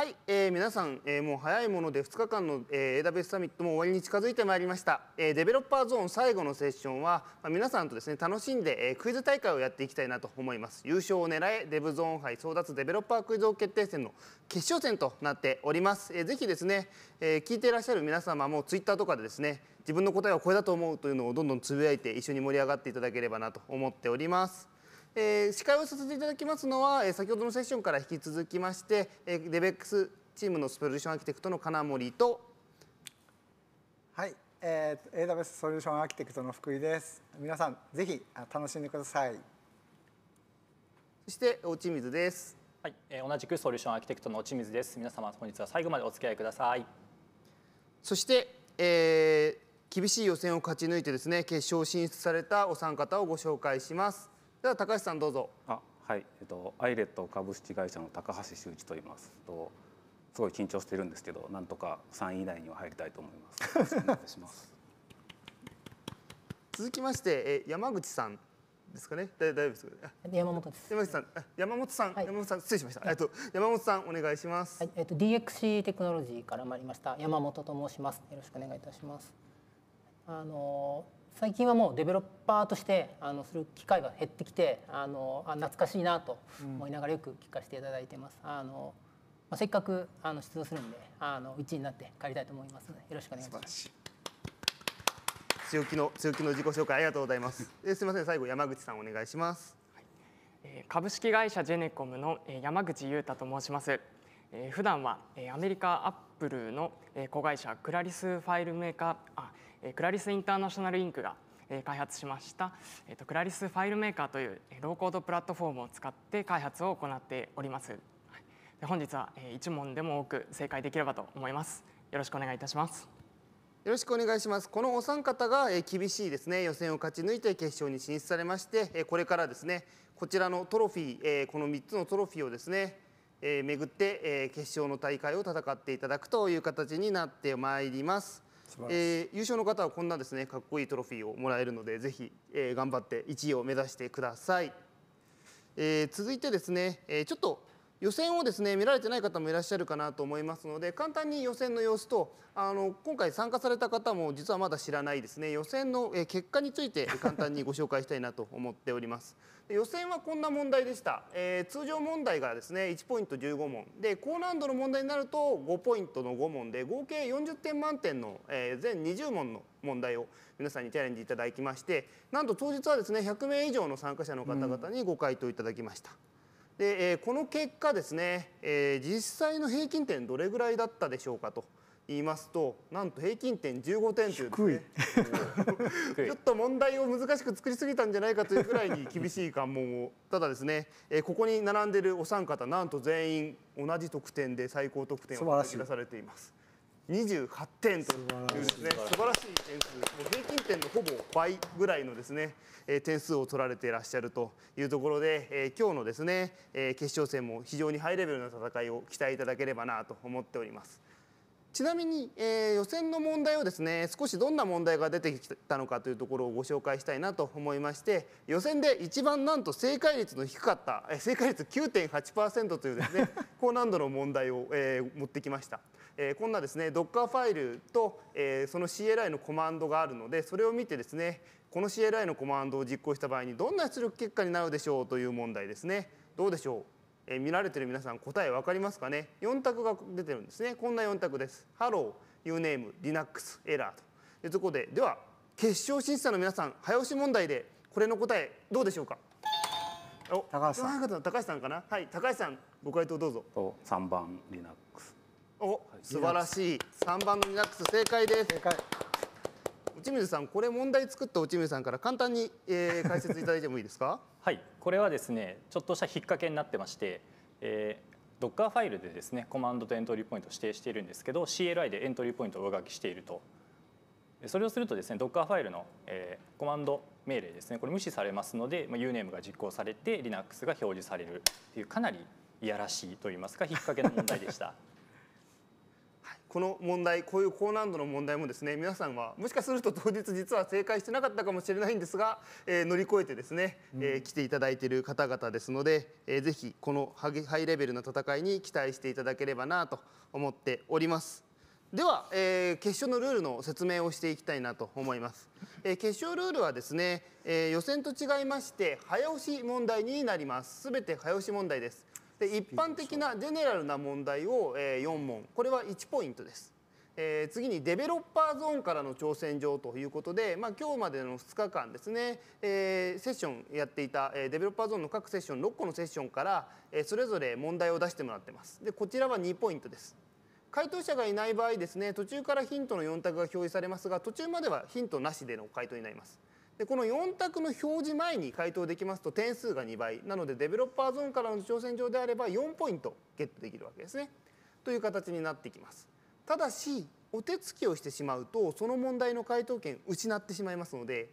はい、えー、皆さん、えー、もう早いもので2日間の、えー、AWS サミットも終わりに近づいてまいりました、えー、デベロッパーゾーン最後のセッションは、まあ、皆さんとですね楽しんで、えー、クイズ大会をやっていきたいなと思います優勝を狙えデブゾーン杯争奪デベロッパークイズ王決定戦の決勝戦となっております、えー、ぜひですね、えー、聞いていらっしゃる皆様も Twitter とかでですね自分の答えはこれだと思うというのをどんどんつぶやいて一緒に盛り上がっていただければなと思っておりますえー、司会をさせていただきますのは、えー、先ほどのセッションから引き続きまして、えー、デベックスチームのスプルーションアーキテクトの金森とはい、えー、AWS ソリューションアーキテクトの福井です皆さんぜひ楽しんでくださいそして落水ですはい、えー、同じくソリューションアーキテクトの落水です皆様本日は最後までお付き合いくださいそして、えー、厳しい予選を勝ち抜いてですね決勝進出されたお三方をご紹介しますでは高橋さんどうぞ。あはい、えっと、アイレット株式会社の高橋修一と言います。とすごい緊張してるんですけど、なんとか3位以内には入りたいと思います。お願いします。続きまして、え山口さんですかね。大丈夫です山本山口さん、山本さん、はい、山本さん失礼しました。えっと山本さんお願いします。はい、えっと DXC テクノロジーから参りました山本と申します。よろしくお願いいたします。あのー最近はもうデベロッパーとしてあのする機会が減ってきてあのあ懐かしいなと思いながらよく聞かせていただいてます。うん、あのまあ、せっかくあの出動するんであの一になって帰りたいと思いますのでよろしくお願いします。強気の強気の自己紹介ありがとうございます。えすみません最後山口さんお願いします。はいえ株式会社ジェネコムの、え山口裕太と申します。え普段は、えアメリカアップルの、え子会社クラリスファイルメーカーあクラリスインターナショナルインクが開発しました、えー、とクラリスファイルメーカーというローコードプラットフォームを使って開発を行っております。本日は1問でも多く正解できればと思います。よろしくお願いいたします。よろしくお願いします。このお三方が厳しいですね予選を勝ち抜いて決勝に進出されまして、これからですねこちらのトロフィー、この3つのトロフィーをですねえ巡ってえ決勝の大会を戦っていただくという形になってまいります。えー、優勝の方はこんなですねかっこいいトロフィーをもらえるのでぜひ、えー、頑張って1位を目指してください、えー、続いてですね、えちょっと予選をですね見られてない方もいらっしゃるかなと思いますので簡単に予選の様子とあの今回参加された方も実はまだ知らないですね予選の結果について簡単にご紹介したいなと思っております予選はこんな問題でした、えー、通常問題がですね1ポイント15問で高難度の問題になると5ポイントの5問で合計40点満点の、えー、全20問の問題を皆さんにチャレンジいただきましてなんと当日はですね100名以上の参加者の方々にご回答いただきました、うんで、えこの結果ですね、え実際の平均点どれぐらいだったでしょうかと言いますとなんと平均点15点という、ね、ちょっと問題を難しく作りすぎたんじゃないかというぐらいに厳しい関門をただですね、えここに並んでいるお三方なんと全員同じ得点で最高得点を出されています。28点というですね素晴らしい点数もう平均点のほぼ倍ぐらいのですね、え点数を取られていらっしゃるというところで、え今日のですね、え決勝戦も非常にハイレベルな戦いを期待いただければなと思っております。ちなみに、えー、予選の問題をですね少しどんな問題が出てきたのかというところをご紹介したいなと思いまして予選で一番なんと正解率の低かった正解率9.8%というですね 高難度の問題を、えー、持ってきました、えー、こんなですねドッカーファイルと、えー、その CLI のコマンドがあるのでそれを見てですねこの CLI のコマンドを実行した場合にどんな出力結果になるでしょうという問題ですねどうでしょうえ見られてる皆さん答え分かりますかね4択が出てるんですねこんな4択です「ハロー」「ユーネーム」「リナックス」「エラーと」とそこででは決勝審査の皆さん早押し問題でこれの答えどうでしょうかお高橋さん高橋さんかなはい高橋さんご回答どうぞと3番リナックスお、はい、素晴らしい3番のリナックス正解です正解内水さんこれ問題作った内水さんから簡単に、えー、解説いただいてもいいですかはいこれはですねちょっとした引っ掛けになってまして、えー、Docker ファイルでですねコマンドとエントリーポイントを指定しているんですけど CLI でエントリーポイントを上書きしているとそれをするとですね Docker ファイルの、えー、コマンド命令ですねこれ無視されますので、まあ、Uname が実行されて Linux が表示されるっていうかなりいやらしいといいますか引っ掛けの問題でした。この問題こういう高難度の問題もですね皆さんはもしかすると当日実は正解してなかったかもしれないんですが、えー、乗り越えてですね、えー、来ていただいている方々ですので、えー、ぜひこのハイレベルな戦いに期待していただければなと思っております。では、えー、決勝のルールの説明をしていきたいなと思います、えー、決勝ルールはですね、えー、予選と違いまして早押し問題になりますすべて早押し問題ですで一般的なジェネラルな問題を、え4問これは1ポイントです。え次にデベロッパーゾーンからの挑戦状ということで、まあ、今日までの2日間ですね、えセッションやっていた、えデベロッパーゾーンの各セッション6個のセッションから、えそれぞれ問題を出してもらってますでこちらは2ポイントです回答者がいない場合ですね途中からヒントの4択が表示されますが途中まではヒントなしでの回答になりますでこの4択の表示前に回答できますと点数が2倍なのでデベロッパーゾーンからの挑戦状であれば4ポイントゲットできるわけですねという形になってきますただしお手つきをしてしまうとその問題の回答権失ってしまいますので、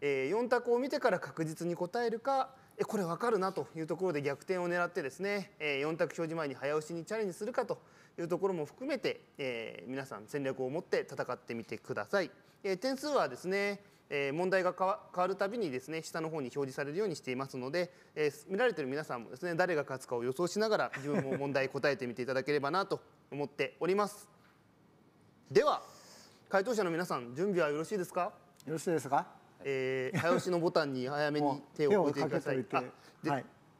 えー、4択を見てから確実に答えるかえこれ分かるなというところで逆転を狙ってですね、え4択表示前に早押しにチャレンジするかというところも含めて、え皆さん戦略を持って戦ってみてください、え点数はですねえ問題が変わるたびにですね下の方に表示されるようにしていますので、え見られてる皆さんもですね誰が勝つかを予想しながら自分も問題答えてみていただければなと思っておりますでは回答者の皆さん準備はよろしいですかよろしいですか、えー、早押しのボタンに早めに手を置いてくださいい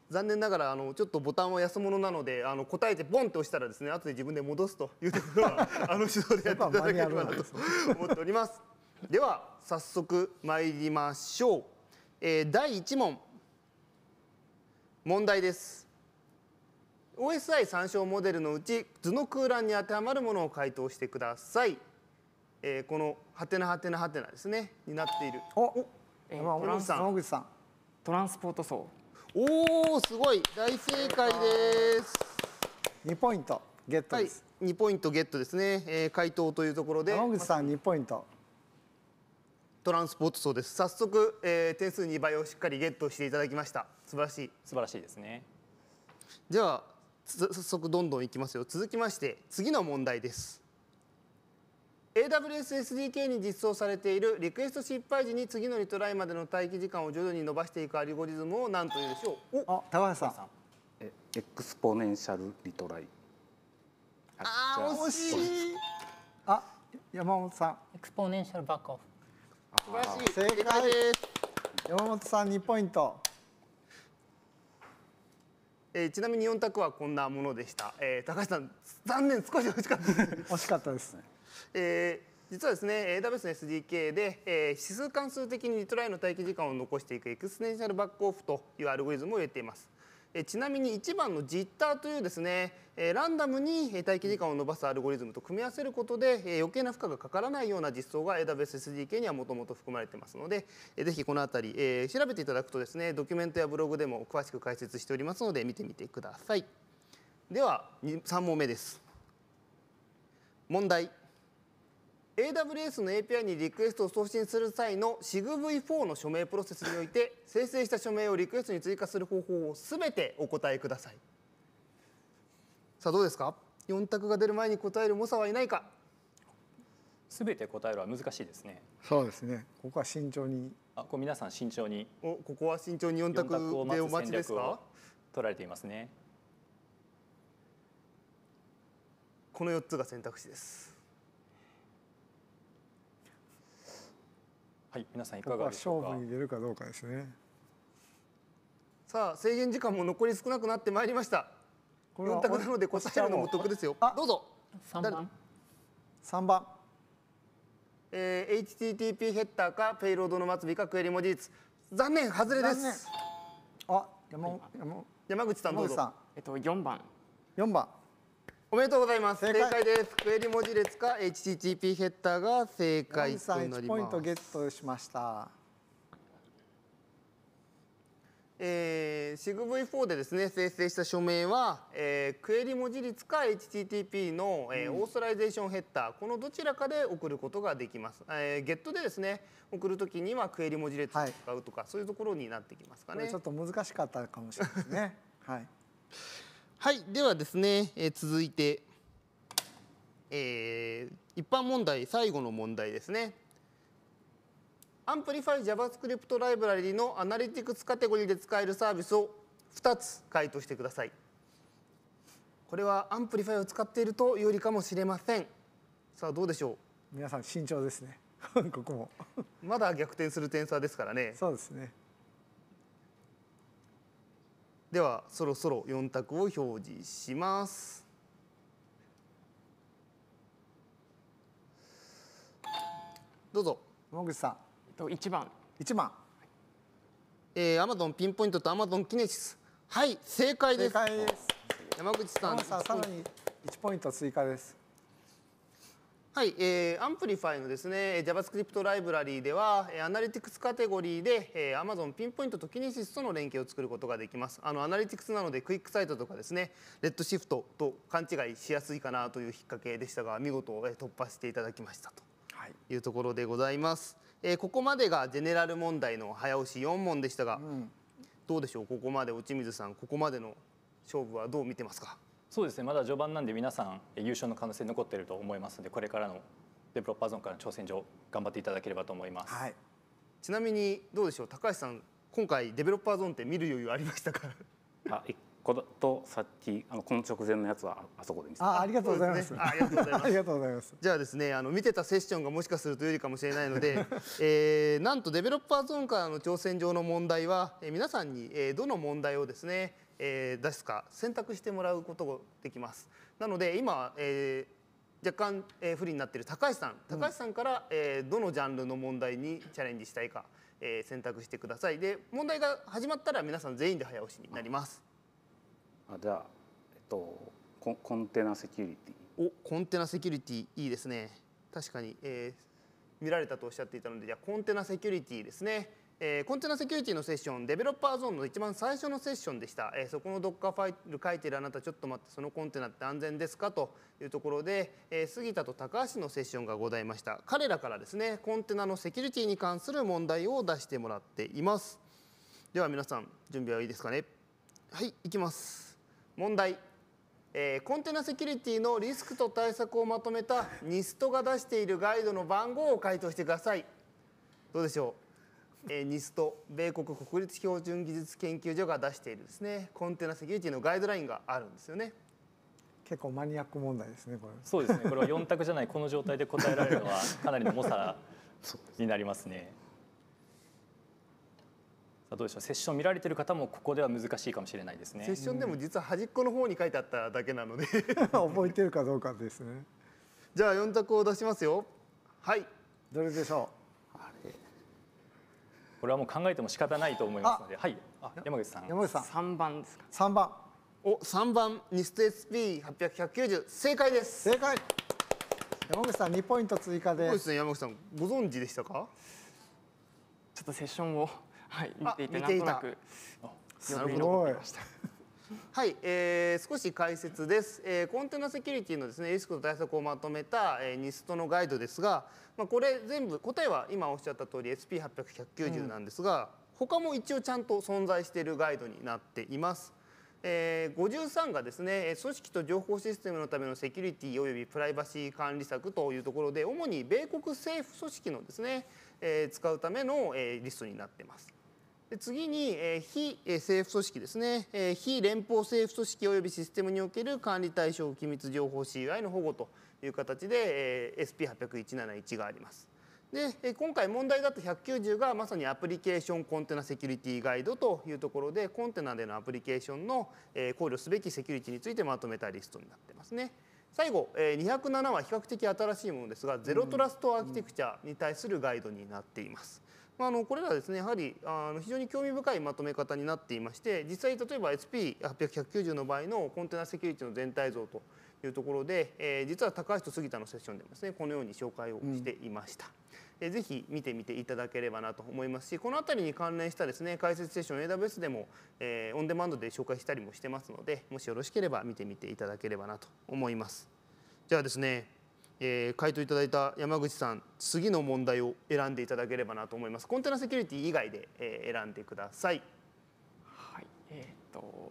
残念ながらあのちょっとボタンは安物なのであの答えてボンって押したらですね後で自分で戻すというところは あの手動でやっていただければなと思っております。では早速参りましょう、えー、第1問問題です OSI 参照モデルのうち図の空欄に当てはまるものを回答してください、えー、このはてなはてなはてなですねになっているおお、えー、トラン野口さんトランスポート層おおすごい大正解です2ポイントゲットです、はい、2ポイントゲットですね、えー、回答というところで野口さん2ポイントトランスポートそうです早速、えー、点数2倍をしっかりゲットしていただきました素晴らしい素晴らしいですねじゃあ早速どんどんいきますよ続きまして次の問題です AWS SDK に実装されているリクエスト失敗時に次のリトライまでの待機時間を徐々に伸ばしていくアルゴリズムを何というでしょうおあ高橋さんえエクスポネンシャルリトライああ惜しいあ山本さんエクスポネンシャルバックオフ素晴らしい正解です山本さん2ポイントえー、ちなみに4択はこんなものでした、えー、高橋さん残念少し惜しかった惜しかったですね、えー実はですね AWS の SDK で、えー、指数関数的にリトライの待機時間を残していくエクステンシャルバックオフというアルゴリズムを入れていますえちなみに1番のジッターというですね、えランダムに待機時間を延ばすアルゴリズムと組み合わせることで、え余計な負荷がかからないような実装が AWS SDK にはもともと含まれてますので、えぜひこの辺り、え調べていただくとですねドキュメントやブログでも詳しく解説しておりますので見てみてください。では3問目です。問題 AWS の API にリクエストを送信する際の SIGV4 の署名プロセスにおいて生成した署名をリクエストに追加する方法をすべてお答えくださいさあどうですか4択が出る前に答える猛者はいないかすべて答えるは難しいですねそうですねここは慎重にあこう皆さん慎重におここは慎重に4択でお待ちですか取られていますねこの4つが選択肢ですはい皆さんいかがでしょうか勝負に出るかどうかですねさあ制限時間も残り少なくなってまいりました四択なので答えるのも得ですよどうぞ三番3番えー、HTTP ヘッダーかペイロードの末尾かクエリ文字率残念外れですあ山山山口さんどうぞえっと四番四番おめでとうございます正解ですクエリ文字列か HTTP ヘッダーが正解となりポイントゲットしましたー、SIGV4 でですね生成した署名は、えー、クエリ文字列か HTTP の、えー、オーソライゼーションヘッダーこのどちらかで送ることができます、えー、ゲットでですね送るときにはクエリ文字列を使うとか、はい、そういうところになってきますかねちょっと難しかったかもしれないですね はいはいではですね、えー、続いて、えー、一般問題最後の問題ですねアンプリファイ JavaScript ライブラリのアナリティクスカテゴリーで使えるサービスを2つ回答してくださいこれはアンプリファイを使っていると有利かもしれませんさあどうでしょう皆さん慎重ですね ここも まだ逆転する点差ですからねそうですねではそろそろ4択を表示します。どうぞ山口さん。と1番。1番。えー、アマゾンピンポイントとアマゾンキネシス。はい、正解です。正解です。山口さん。さらに1ポイント追加です。はい、えー、アンプリファイのですね JavaScript ライブラリーではアナリティクスカテゴリーで、えー、Amazon ピンポイントとキネシスとの連携を作ることができますあのアナリティクスなのでクイックサイトとかですねレッドシフトと勘違いしやすいかなという引っ掛けでしたが見事、えー、突破していただきましたというところでございます、えー、ここまでがジェネラル問題の早押し4問でしたが、うん、どうでしょうここまで落水さんここまでの勝負はどう見てますかそうですねまだ序盤なんで皆さん優勝の可能性残っていると思いますのでこれからのデベロッパーゾーンからの挑戦状頑張っていただければと思います、はい、ちなみにどうでしょう高橋さん今回デベロッパーゾーンって見る余裕ありましたかあ一個とさっきあのこの直前のやつはあそこで見せたありがとうございます、ね、ありがとうございますありがとうございます じゃあですねあの見てたセッションがもしかすると有利かもしれないので、えー、なんとデベロッパーゾーンからの挑戦状の問題は、えー、皆さんに、えー、どの問題をですねえー、出すか選択してもらうことができます。なので今、えー、若干、えー、不利になっている高橋さん高橋さんから、うん、えー、どのジャンルの問題にチャレンジしたいか、えー、選択してくださいで問題が始まったら皆さん全員で早押しになります。あじゃあ、えっと、ココンテナセキュリティおコンテナセキュリティいいですね確かに、えー、見られたとおっしゃっていたのでじゃあコンテナセキュリティですね。えー、コンテナセキュリティのセッションデベロッパーゾーンの一番最初のセッションでした、えー、そこの Docker ファイル書いてるあなたちょっと待ってそのコンテナって安全ですかというところで、えー、杉田と高橋のセッションがございました彼らからですねコンテナのセキュリティに関する問題を出してもらっていますでは皆さん準備はいいですかねはい行きます問題、えー、コンテナセキュリティのリスクと対策をまとめた NIST が出しているガイドの番号を回答してくださいどうでしょうえー、ニスト米国国立標準技術研究所が出しているですねコンテナセキュリティのガイドラインがあるんですよね。結構マニアック問題ですねこれ。そうですね。これは四択じゃないこの状態で答えられるのはかなりの猛さになりますね。さあどうでしょう。セッション見られてる方もここでは難しいかもしれないですね。セッションでも実は端っこの方に書いてあっただけなので 覚えてるかどうかですね。じゃあ四択を出しますよ。はい。どれでしょう。これはもう考えても仕方ないと思いますので、はい。山口さん。山口さん。三番ですか。三番。お、三番ニスト SP 八百百九十正解です。正解。山口さん二ポイント追加で。そうです山口さんご存知でしたか？ちょっとセッションをはい見ていてなんとなく。すごい。はい、えー、少し解説です、えー、コンテナセキュリティのですねリスクの対策をまとめた、えー、ニストのガイドですが、まあ、これ全部答えは今おっしゃった通り SP800190 なんですが、うん、他も一応ちゃんと存在しているガイドになっています。えー、53がですね組織と情報システムのためのセキュリティおよびプライバシー管理策というところで主に米国政府組織のですね、えー、使うための、えー、リストになってます。次に、え非政府組織ですね、え非連邦政府組織及びシステムにおける管理対象機密情報 CI の保護という形で、え SP800171 があります。で今回問題だった190がまさにアプリケーションコンテナセキュリティガイドというところでコンテナでのアプリケーションの考慮すべきセキュリティについてまとめたリストになってますね。最後207は比較的新しいものですがゼロトラストアーキテクチャに対するガイドになっています。まあ、あのこれらはですねやはりあの非常に興味深いまとめ方になっていまして実際例えば s p 8 9 0の場合のコンテナセキュリティの全体像というところで、えー、実は高橋と杉田のセッションでもですねこのように紹介をしていました。うん、えぜひ見てみていただければなと思いますしこの辺りに関連したですね解説セッション AWS でも、えー、オンデマンドで紹介したりもしてますのでもしよろしければ見てみていただければなと思います。じゃあですねえー、回答いただいた山口さん次の問題を選んでいただければなと思いますコンテナセキュリティ以外で、えー、選んでくださいはいえー、っと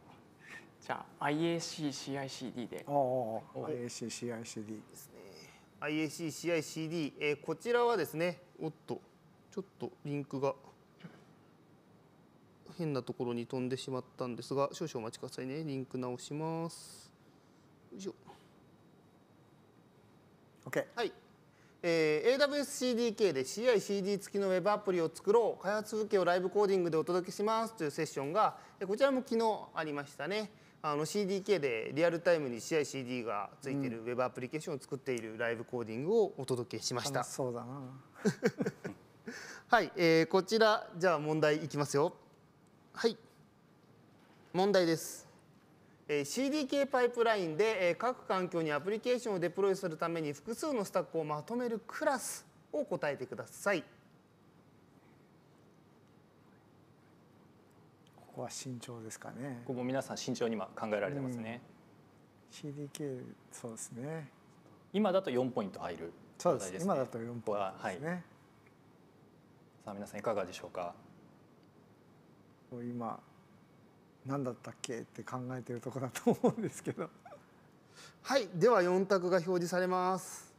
じゃあ IACCICD でおお IACCICD ですね IACCICD、えー、こちらはですねおっとちょっとリンクが変なところに飛んでしまったんですが少々お待ちくださいねリンク直しますよいしょ OK はいえー、AWSCDK で CICD 付きの Web アプリを作ろう開発風景をライブコーディングでお届けしますというセッションが、えこちらも昨日ありましたねあの CDK でリアルタイムに CICD が付いてる Web アプリケーションを作っているライブコーディングをお届けしました、そうだな はい、えー、こちらじゃあ問題いきますよはい問題です CDK パイプラインで各環境にアプリケーションをデプロイするために複数のスタックをまとめるクラスを答えてください。ここは慎重ですかね。ここも皆さん慎重に今考えられてますね。うん、CDK そうですね。今だと4ポイント入る、ね、そうです。今だと4ポイントですね。はい、さあ皆さんいかがでしょうか。今何だったっけって考えてるところだと思うんですけどはいでは4択が表示されます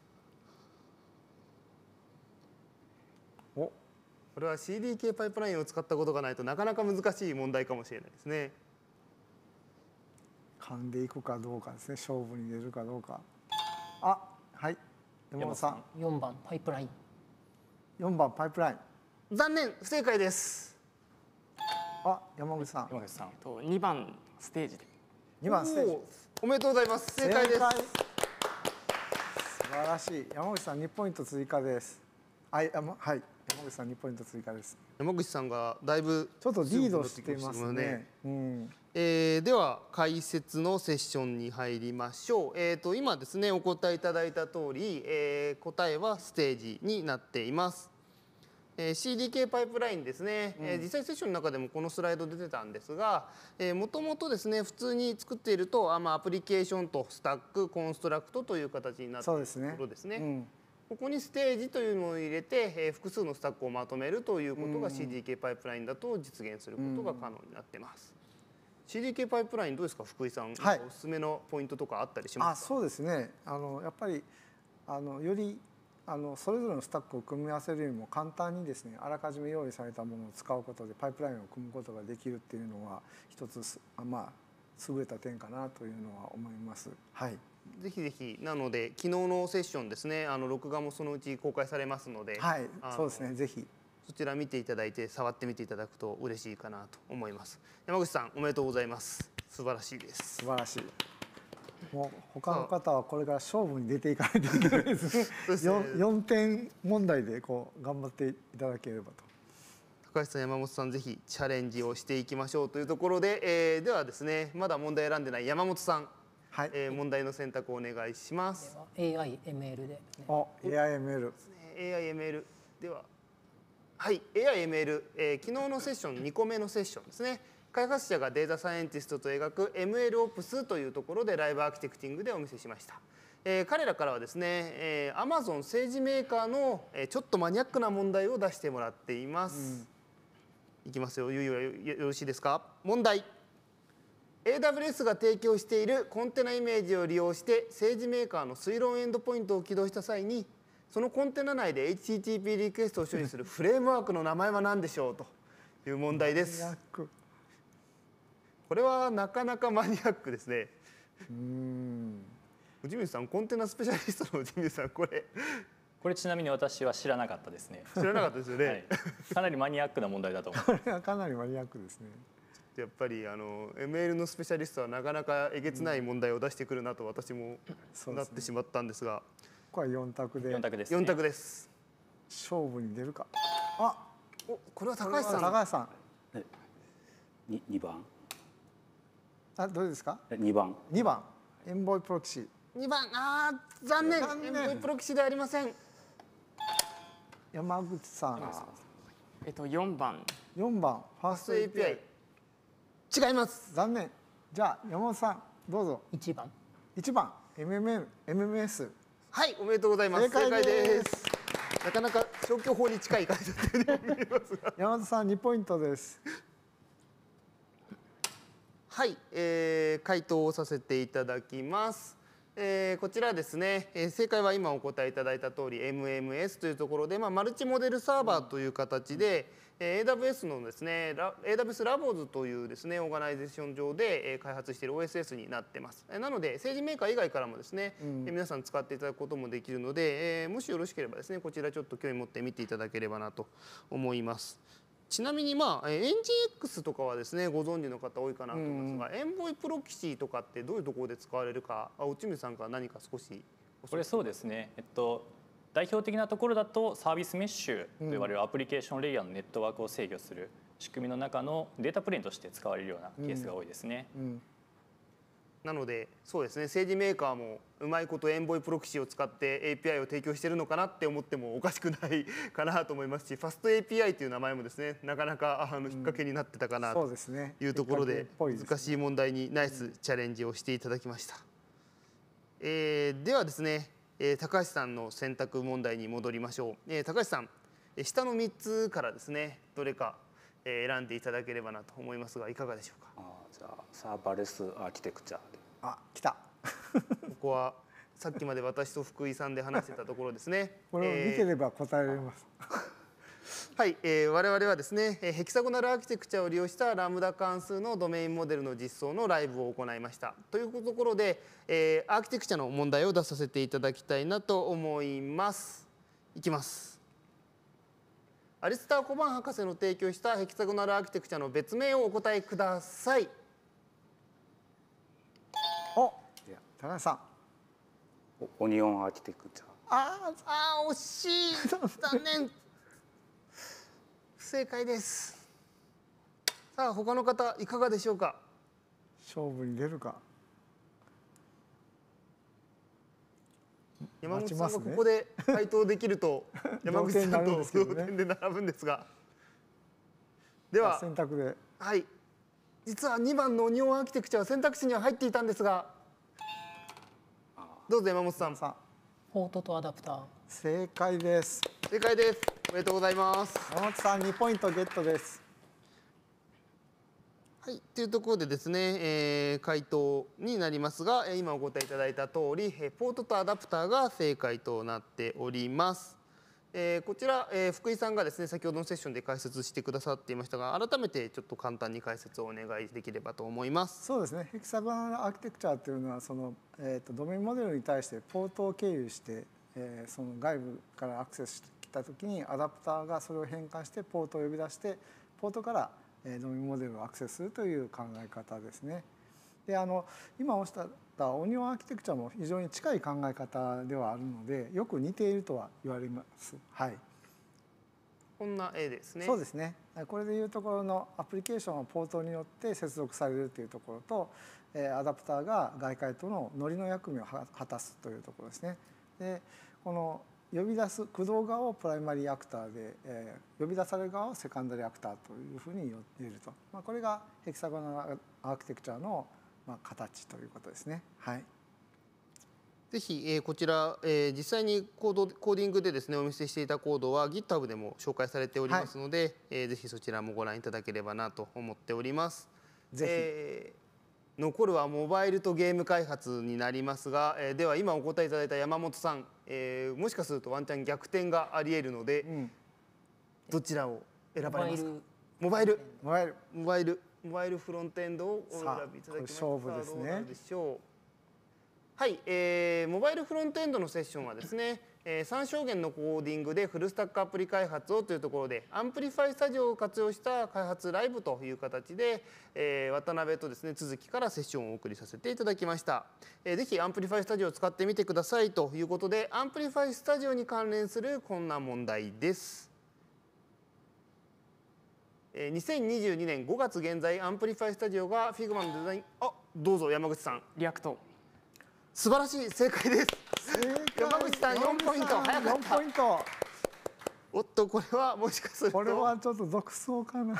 おこれは CDK パイプラインを使ったことがないとなかなか難しい問題かもしれないですね噛んでいくかどうかですね勝負に出るかどうかあはい山本さん4番パイプライン4番パイプライン残念不正解ですあ、山口さん。山口さん。と二番ステージで。二番ステージ。おめでとうございます。正解です。素晴らしい。山口さん二ポイント追加です。はい、あまはい。山口さん二ポイント追加です。山口さんがだいぶちょっとリードしてますね。うん。えー、では解説のセッションに入りましょう、えーと、と今ですねお答えいただいた通り、えー、答えはステージになっていますえ CDK パイプラインですね、え、うん、実際セッションの中でもこのスライド出てたんですがもともとですね普通に作っているとあ、まあ、アプリケーションとスタックコンストラクトという形になっているところですね。ここにステージというのを入れて、え複数のスタックをまとめるということが CDK パイプラインだと実現することが可能になってます。CDK パイプラインどうですか福井さん、はい、おすすめのポイントとかあったりしますそうですねあのやっぱりあのよりあのそれぞれのスタックを組み合わせるよりも簡単にですねあらかじめ用意されたものを使うことでパイプラインを組むことができるっていうのは一つまあ優れた点かなというのは思います。はいぜひぜひなので昨日のセッションですねあの録画もそのうち公開されますので、はい、そうですねぜひそちら見ていただいて触ってみていただくと嬉しいかなと思います山口さんおめでとうございます素晴らしいです素晴らしいもう他の方はこれから勝負に出ていかないといけないですね4点問題でこう頑張っていただければと高橋さん山本さんぜひチャレンジをしていきましょうというところで、えー、ではですねまだ問題選んでない山本さん、はいえー、問題の選択をお願いします AIML で、ね、あ AIML AIML でははい AIML、えー、昨日のセッション二個目のセッションですね開発者がデータサイエンティストと描く MLOps というところでライブアーキテクティングでお見せしました。えー、彼らからはですね、えー、Amazon 政治メーカーの、えー、ちょっとマニアックな問題を出してもらっています。うん、いきますよ、ゆいはよろしいですか問題 AWS が提供しているコンテナイメージを利用して政治メーカーの推論エンドポイントを起動した際にそのコンテナ内で HTTP リクエストを処理するフレームワークの名前は何でしょうという問題です。これはなかなかマニアックですね。うん宇治さんコンテナスペシャリストの宇治さんこれこれちなみに私は知らなかったですね知らなかったですよね、はい、かなりマニアックな問題だと思 これはかなりマニアックですねやっぱりあの ML のスペシャリストはなかなかえげつない問題を出してくるなと私もなってしまったんですが、うん、すね、ここは4択で4択です、ね、択です勝負に出るかあおこれは高橋さん高橋さん 2, 2番あどれですか二番二番エンボイプロキシ二番あー残念残念エンボイプロキシではありません山口さんえっと四番四番ファースト API 違います残念じゃあ山本さんどうぞ一番一番 MMM MMS はいおめでとうございます正解ですなかなか消去法に近い感じで見えますが山本さん二ポイントですはい、えー、回答をさせていただきます。えー、こちらですね、えー、正解は今お答えいただいた通り MMS というところで、まあ、マルチモデルサーバーという形で、えー、AWS のですね AWS ラボーズというですねオーガナイゼーション上で、えー、開発している OSS になってます、えー、なので政治メーカー以外からもですね、うん、皆さん使っていただくこともできるので、えー、もしよろしければですねこちらちょっと興味持って見ていただければなと思いますちなみにまあ NGX とかはですねご存知の方多いかなと思いますが、うん、エンボイプロキシーとかってどういうところで使われるかあ内海さんから何か少しこれそうですね、えっと、代表的なところだとサービスメッシュと呼ばれるアプリケーションレイヤーのネットワークを制御する仕組みの中のデータプレーンとして使われるようなケースが多いですね。うんうんなのでそうですね政治メーカーもうまいことエンボイプロキシを使って API を提供してるのかなって思ってもおかしくないかなと思いますしファスト API という名前もですねなかなかあの引っ掛けになってたかなというところで難しい問題にナイスチャレンジをしていただきました。えー、ではですね、えー、高橋さんの選択問題に戻りましょう、えー、高橋さん下の3つからですねどれか選んでいただければなと思いますがいかがでしょうか。じゃあサーバレスアーキテクチャであ来た ここはさっきまで私と福井さんで話してたところですね これを見てれば答えられます、え ーはい、えー、我々はですねヘキサゴナルアーキテクチャを利用したラムダ関数のドメインモデルの実装のライブを行いましたというところで、えー、アーキテクチャの問題を出させていただきたいなと思いますいきますアリスター・コバン博士の提供したヘキサゴナルアーキテクチャの別名をお答えくださいおじゃ高橋さんオニオンアーキテクチャああ惜しい残念不正解ですさあ他の方いかがでしょうか勝負に出るか山本さんがここで回答できると 山口さんと同点で 並ぶんですが では選択ではい実は2番のオニオンアーキテクチャは選択肢には入っていたんですがどうぞ山本さんさォートとアダプター正解です正解ですおめでとうございます山本さん2ポイントゲットですはいというところでですね、えー、回答になりますが今お答えいただいた通りポートとアダプターが正解となっておりますえー、こちら、えー、福井さんがですね先ほどのセッションで解説してくださっていましたが改めてちょっと簡単に解説をお願いできればと思いますそうですねヘキサゴナルアーキテクチャというのはその、えーと、ドメインモデルに対してポートを経由して、えー、その外部からアクセスしてきた時にアダプターがそれを変換してポートを呼び出してポートから、えー、ドメインモデルをアクセスするという考え方ですね。であの今おっしゃったオニオンアーキテクチャも非常に近い考え方ではあるのでよく似ているとは言われます。はい、こんな絵ですねそうですねこれでいうところのアプリケーションはポートによって接続されるというところとアダプターが外界とのノリの役目を果たすというところですね。でこの呼び出す駆動側をプライマリーアクターで、えー、呼び出される側をセカンダリーアクターというふうに言っていると、まあ、これがヘキサゴナルアーキテクチャのまあ、形ということですね。はいぜひ、えー、こちら、えー、実際にコードコーディングでですねお見せしていたコードは GitHub でも紹介されておりますので、はい、えー、ぜひそちらもご覧いただければなと思っております。ぜひ、えー、残るはモバイルとゲーム開発になりますが、えー、では今お答えいただいた山本さん、えー、もしかするとワンチャン逆転があり得るので、うん、どちらを選ばれますかモバイルモバイルモバイルモバイルフロントエンドをお選びいただきます勝負ですねでしょうはい、えー、モバイルフロントエンドのセッションはですね、えー、3証言のコーディングでフルスタックアプリ開発をというところでアンプリファイスタジオを活用した開発ライブという形で、えー、渡辺とですね続きからセッションをお送りさせていただきました、えー、ぜひアンプリファイスタジオを使ってみてくださいということでアンプリファイスタジオに関連するこんな問題ですえ2022年5月現在アンプリファイスタジオが Figma のデザインあどうぞ山口さんリアクト素晴らしい正解です山口さん4ポイント早かったポイントおっとこれはもしかするとこれはちょっと独走かな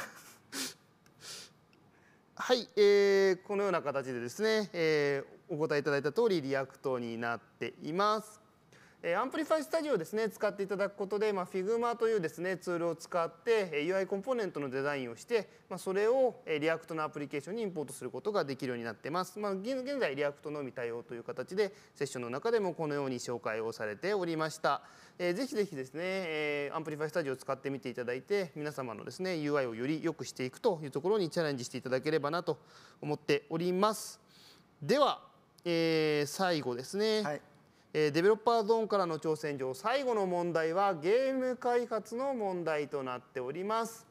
はい、えー、このような形でですね、えー、お答えいただいた通りリアクトになっていますえアンプリファイスタジオをですね使っていただくことで、まあ、Figma というですねツールを使って UI コンポーネントのデザインをして、まあ、それを React のアプリケーションにインポートすることができるようになってます、まあ、現在 React のみ対応という形でセッションの中でもこのように紹介をされておりました、えー、ぜひぜひですね、えアンプリファイスタジオを使ってみていただいて皆様のですね UI をより良くしていくというところにチャレンジしていただければなと思っておりますでは、えー、最後ですね、はいデベロッパーゾーンからの挑戦状最後の問題はゲーム開発の問題となっております。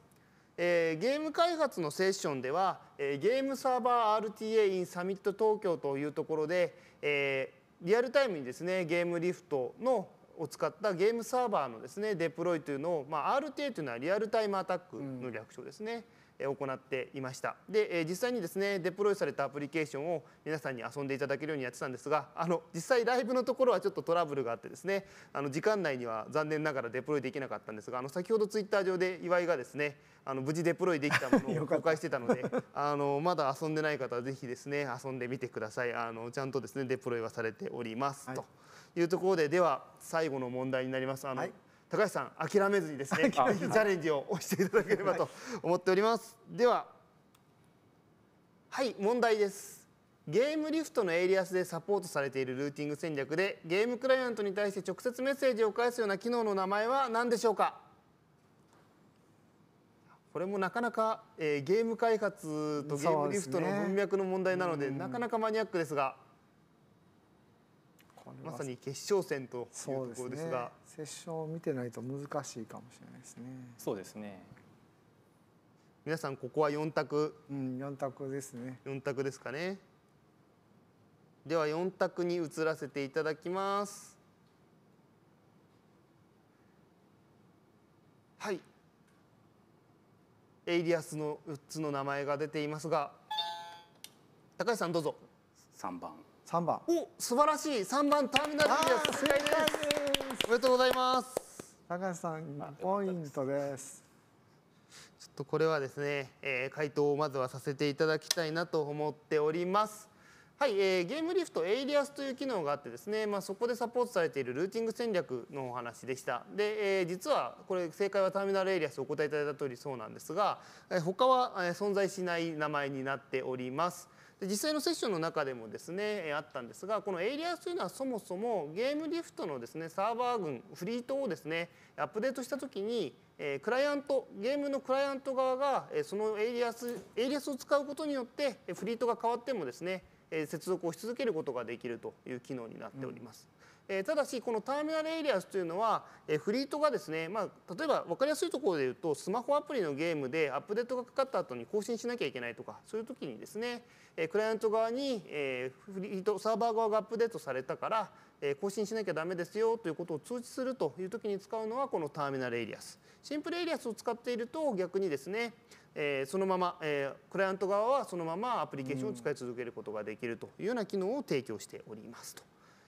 ゲーム開発のセッションではゲームサーバー RTA in サミット東京というところでリアルタイムにですねゲームリフトのを使ったゲームサーバーのですねデプロイというのを、まあ、RTA というのはリアルタイムアタックの略称ですね。うん行っていましたで実際にですねデプロイされたアプリケーションを皆さんに遊んでいただけるようにやってたんですがあの実際ライブのところはちょっとトラブルがあってですねあの時間内には残念ながらデプロイできなかったんですがあの先ほどツイッター上で岩井がですねあの無事デプロイできたものを 公開してたので あのまだ遊んでない方はぜひですね遊んでみてくださいあのちゃんとですねデプロイはされております、はい、というところででは最後の問題になりますあの、はい高橋さん諦めずにですね チャレンジを押していただければと思っております、はい、でははい問題ですゲームリフトのエイリアスでサポートされているルーティング戦略でゲームクライアントに対して直接メッセージを返すような機能の名前は何でしょうかこれもなかなか、えー、ゲーム開発とゲームリフトの文脈の問題なので、ね、なかなかマニアックですがまさに決勝戦というところですがです、ね、決勝を見てないと難しいかもしれないですね。そうですね皆さんここは四択、うん、四択ですね四択ですかねでは四択に移らせていただきますはいエイリアスの四つの名前が出ていますが高橋さんどうぞ三番三番お素晴らしい三番ターミナル正解ですおめでとうございます高橋さんポイントですちょっとこれはですね、えー、回答をまずはさせていただきたいなと思っておりますはい、えー、ゲームリフトエイリアスという機能があってですね、まあ、そこでサポートされているルーティング戦略のお話でしたで、えー、実はこれ正解はターミナルエイリアスお答えいただいた通りそうなんですが、えー、他は存在しない名前になっております実際のセッションの中でもですねあったんですがこのエイリアスというのはそもそもゲームリフトのですねサーバー群フリートをですねアップデートした時にクライアントゲームのクライアント側がそのエイリアスエイリアスを使うことによってフリートが変わってもですね接続をし続けることができるという機能になっております。うんえただしこのターミナルエリアスというのは、えフリートがですね、まあ、例えば分かりやすいところで言うとスマホアプリのゲームでアップデートがかかった後に更新しなきゃいけないとかそういう時にですね、えクライアント側に、えフリートサーバー側がアップデートされたから更新しなきゃダメですよということを通知するという時に使うのはこのターミナルエリアスシンプルエリアスを使っていると逆にですね、えそのまま、えクライアント側はそのままアプリケーションを使い続けることができるというような機能を提供しておりますと。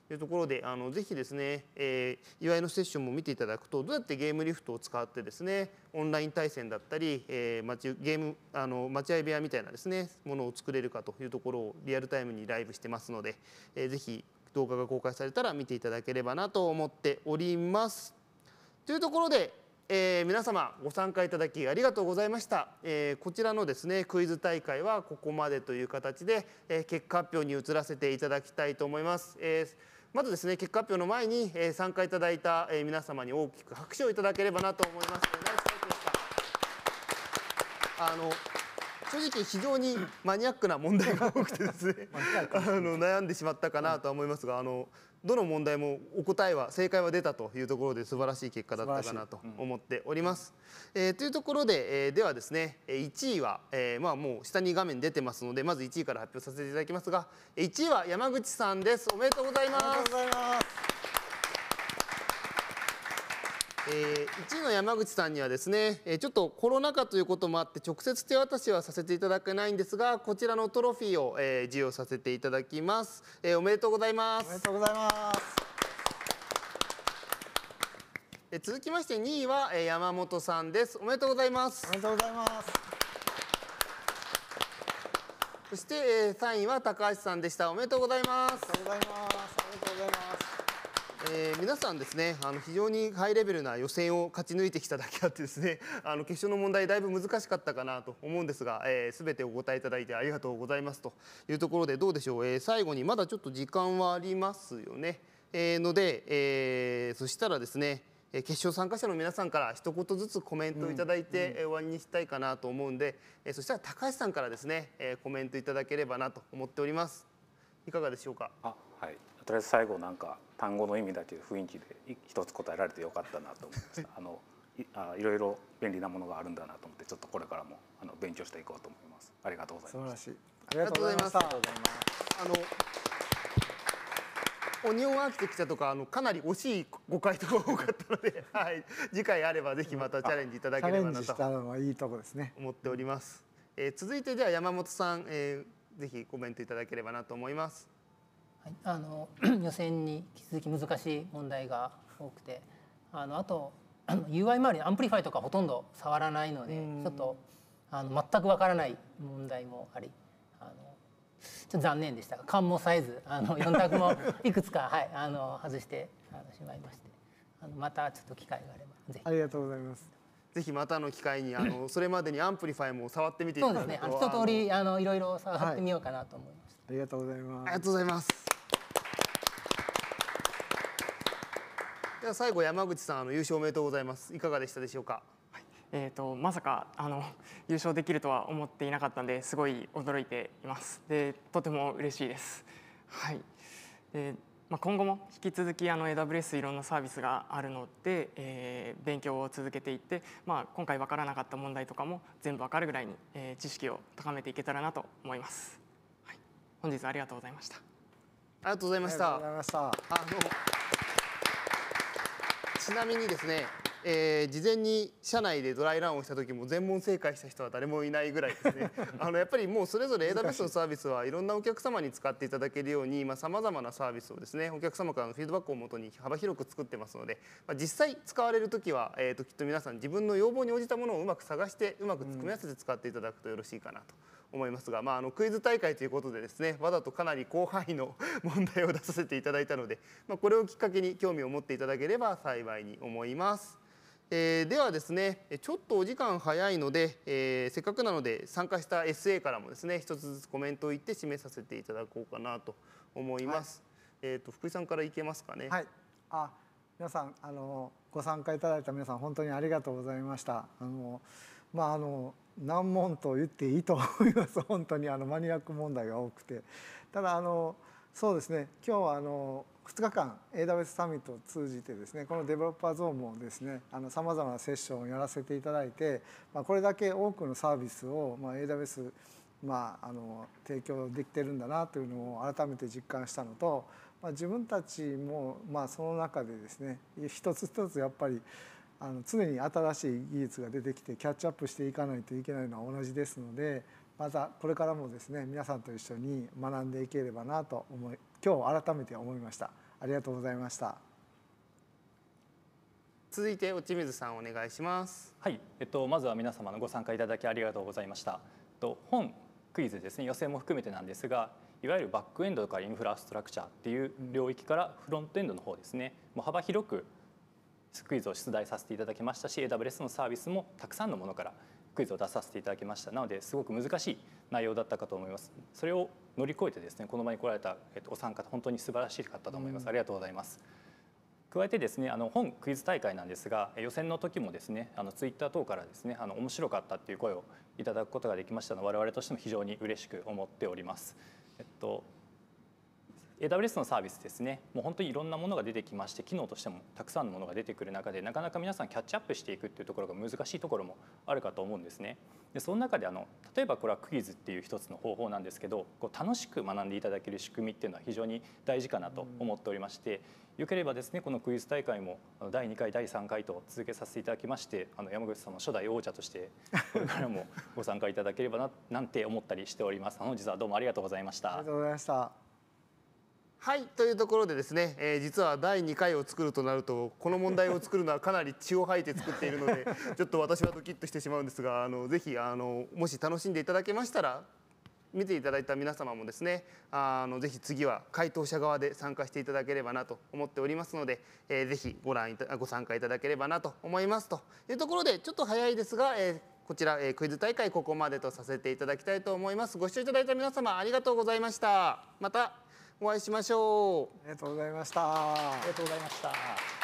というところであのぜひですね、えー、祝いのセッションも見ていただくとどうやってゲームリフトを使ってですねオンライン対戦だったり、えー、待ちゲームあの待合部屋みたいなですねものを作れるかというところをリアルタイムにライブしてますので、えー、ぜひ動画が公開されたら見ていただければなと思っております。というところで、えー、皆様ご参加いただきありがとうございました、えー、こちらのですねクイズ大会はここまでという形で、えー、結果発表に移らせていただきたいと思います。えーまずですね結果発表の前に、えー、参加いただいた、えー、皆様に大きく拍手をいただければなと思います。あの正直非常にマニアックな問題が多くてですね あの悩んでしまったかなとは思いますがあのどの問題もお答えは正解は出たというところで素晴らしい結果だったかなと思っております。うん、えー、というところで、えー、ではですね1位は、えー、まあ、もう下に画面出てますのでまず1位から発表させていただきますが1位は山口さんですおめでとうございます。えー、1位の山口さんにはですね、えー、ちょっとコロナ禍ということもあって直接手渡しはさせていただけないんですがこちらのトロフィーを、えー、授与させていただきます、えー、おめでとうございますおめでとうございますえー、続きまして2位は、えー、山本さんですおめでとうございますおめでとうございますそして、えー、3位は高橋さんでしたおめでとうございますおめでとうございます皆さんですねあの非常にハイレベルな予選を勝ち抜いてきただけあってですね あの決勝の問題だいぶ難しかったかなと思うんですが、えー、全てお答えいただいてありがとうございますというところでどうでしょう、えー、最後にまだちょっと時間はありますよね、えー、ので、えー、そしたらですね決勝参加者の皆さんから一言ずつコメントをいただいて、終わりにしたいかなと思うんで、うん、そしたら高橋さんからですねコメントいただければなと思っておりますいかがでしょうかあはいとりあえず最後なんか単語の意味だという雰囲気で一つ答えられてよかったなと思いました。あのいあいろいろ便利なものがあるんだなと思ってちょっとこれからもあの勉強していこうと思います。ありがとうございます。ありがとうございます。あのオニオンアーキテクチャとかあのかなり惜しい誤解とか多かったので、はい、次回あればぜひまたチャレンジいただければなと。いいとこですね。思っております。えー、続いてでは山本さん、えー、ぜひコメントいただければなと思います。はい、あの 予選に引き続き難しい問題が多くてあのあと UI 周りのアンプリファイとかほとんど触らないのでちょっとあの全くわからない問題もありあのちょっと残念でしたがもさえずあの4 択もいくつか、はい、あの外してあのしまいましてあのまたちょっと機会があればぜひありがとうございます。ぜひまたの機会にあの それまでにアンプリファイも触ってみていただくとそうですね一通りあのいろいろ触ってみようかなと思いました、はい、ありがとうございますありがとうございますじゃあ最後山口さんあの優勝おめでとうございますいかがでしたでしょうかはい、えーと、まさかあの優勝できるとは思っていなかったんですごい驚いていますでとても嬉しいです、はいでまあ、今後も引き続きあの AWS いろんなサービスがあるので、えー、勉強を続けていって、まあ、今回わからなかった問題とかも全部わかるぐらいに、えー、知識を高めていけたらなと思います、はい、本日ありがとうございましたありがとうございましたありがとうございましのちなみにですね、えー、事前に社内でドライランをした時も全問正解した人は誰もいないぐらいですね あのやっぱりもうそれぞれ AWS のサービスはいろんなお客様に使っていただけるようにさまざ、まなサービスをですねお客様からのフィードバックをもとに幅広く作ってますので、まあ、実際使われる時は、えーと、ときっと皆さん自分の要望に応じたものをうまく探してうまく組み合わせて使っていただくとよろしいかなと思いますが、まあ、あのクイズ大会ということでですねわざとかなり広範囲の 問題を出させていただいたので、まあ、これをきっかけに興味を持っていただければ幸いに思います。えー、ではですねちょっとお時間早いので、えー、せっかくなので参加した SA からもですね一つずつコメントを言って締めさせていただこうかなと思います。はい、えっ、ー、と福井さんからいけますかね。はい。あ皆さんあのご参加いただいた皆さん本当にありがとうございました。あのまああの難問と言っていいと思います本当にあのマニアック問題が多くてただあのそうですね今日はあの2日間 AWS サミットを通じてですねこのデベロッパーゾーンもですねさまざまなセッションをやらせていただいて、まあ、これだけ多くのサービスを、まあ、AWS まあ、あの提供できてるんだなというのを改めて実感したのと、まあ、自分たちも、まあ、その中でですね一つ一つやっぱりあの常に新しい技術が出てきてキャッチアップしていかないといけないのは同じですのでまたこれからもですね皆さんと一緒に学んでいければなと思い今日改めて思いましたありがとうございました続いて落水さんお願いしますはい、えっと、まずは皆様のご参加いただきありがとうございました、と、本クイズですね予選も含めてなんですがいわゆるバックエンドとかインフラストラクチャーっていう領域からフロントエンドの方ですねもう幅広くクイズを出題させていただきましたし AWS のサービスもたくさんのものからクイズを出させていただきましたなのですごく難しい内容だったかと思いますそれを乗り越えてですねこの場に来られたお三方本当に素晴らしかったと思います、うん、ありがとうございます加えてですねあの本クイズ大会なんですが予選の時もですねあのツイッター等からですねあの面白かったっていう声をいただくことができましたの我々としても非常に嬉しく思っております。えっと AWS のサービスですねもう本当にいろんなものが出てきまして機能としてもたくさんのものが出てくる中でなかなか皆さんキャッチアップしていくっていうところが難しいところもあるかと思うんですねでその中であの例えばこれはクイズっていう一つの方法なんですけどこう楽しく学んでいただける仕組みっていうのは非常に大事かなと思っておりまして、よければですねこのクイズ大会も第2回第3回と続けさせていただきましてあの山口さんの初代王者としてこれからもご参加いただければななんて思ったりしております本日はどうもありがとうございましたありがとうございましたはいというところでですね、えー、実は第2回を作るとなるとこの問題を作るのはかなり血を吐いて作っているので ちょっと私はドキッとしてしまうんですがあのぜひあのもし楽しんでいただけましたら見ていただいた皆様もですねあのぜひ次は回答者側で参加していただければなと思っておりますので、えー、ぜひご覧ご参加いただければなと思いますというところでちょっと早いですが、えー、こちら、えー、クイズ大会ここまでとさせていただきたいと思いますご視聴いただいた皆様ありがとうございましたまたお会いしましょうありがとうございましたありがとうございました